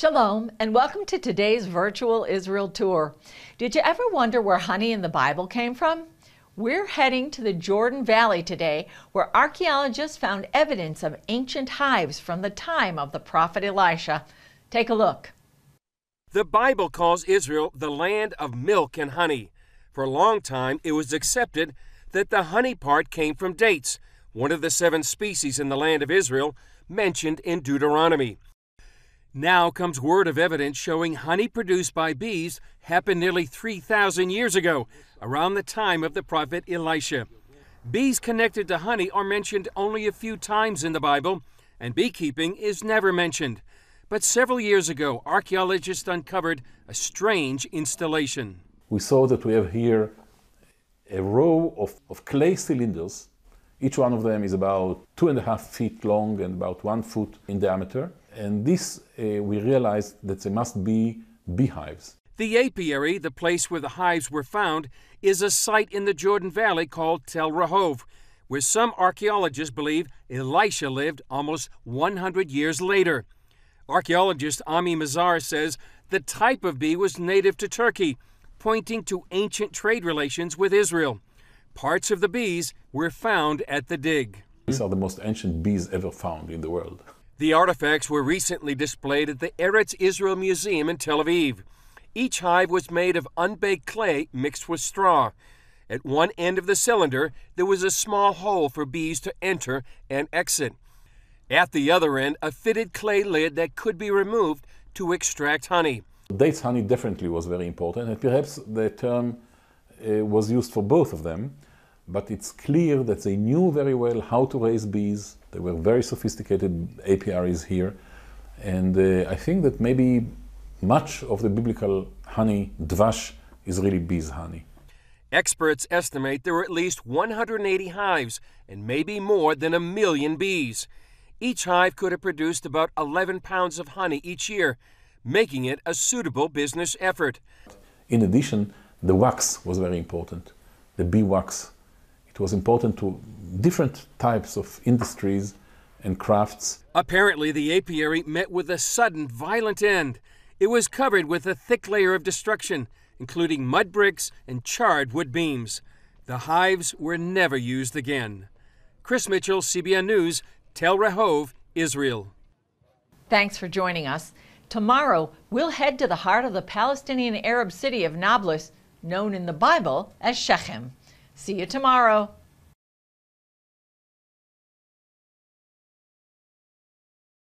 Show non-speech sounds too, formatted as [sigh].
Shalom, and welcome to today's virtual Israel tour. Did you ever wonder where honey in the Bible came from? We're heading to the Jordan Valley today, where archaeologists found evidence of ancient hives from the time of the prophet Elisha. Take a look. The Bible calls Israel the land of milk and honey. For a long time, it was accepted that the honey part came from dates, one of the seven species in the land of Israel mentioned in Deuteronomy. Now comes word of evidence showing honey produced by bees happened nearly 3,000 years ago, around the time of the prophet Elisha. Bees connected to honey are mentioned only a few times in the Bible, and beekeeping is never mentioned. But several years ago, archaeologists uncovered a strange installation. We saw that we have here a row of, of clay cylinders. Each one of them is about two and a half feet long and about one foot in diameter and this, uh, we realized that they must be beehives. The apiary, the place where the hives were found, is a site in the Jordan Valley called Tel Rehov, where some archaeologists believe Elisha lived almost 100 years later. Archaeologist Ami Mazar says the type of bee was native to Turkey, pointing to ancient trade relations with Israel. Parts of the bees were found at the dig. These are the most ancient bees ever found in the world. [laughs] The artifacts were recently displayed at the Eretz Israel Museum in Tel Aviv. Each hive was made of unbaked clay mixed with straw. At one end of the cylinder, there was a small hole for bees to enter and exit. At the other end, a fitted clay lid that could be removed to extract honey. Dates honey differently was very important, and perhaps the term uh, was used for both of them but it's clear that they knew very well how to raise bees. They were very sophisticated apiaries here. And uh, I think that maybe much of the biblical honey, dvash, is really bees' honey. Experts estimate there were at least 180 hives and maybe more than a million bees. Each hive could have produced about 11 pounds of honey each year, making it a suitable business effort. In addition, the wax was very important, the bee wax it was important to different types of industries and crafts. Apparently, the apiary met with a sudden violent end. It was covered with a thick layer of destruction, including mud bricks and charred wood beams. The hives were never used again. Chris Mitchell, CBN News, Tel Rehov, Israel. Thanks for joining us. Tomorrow, we'll head to the heart of the Palestinian Arab city of Nablus, known in the Bible as Shechem. See you tomorrow.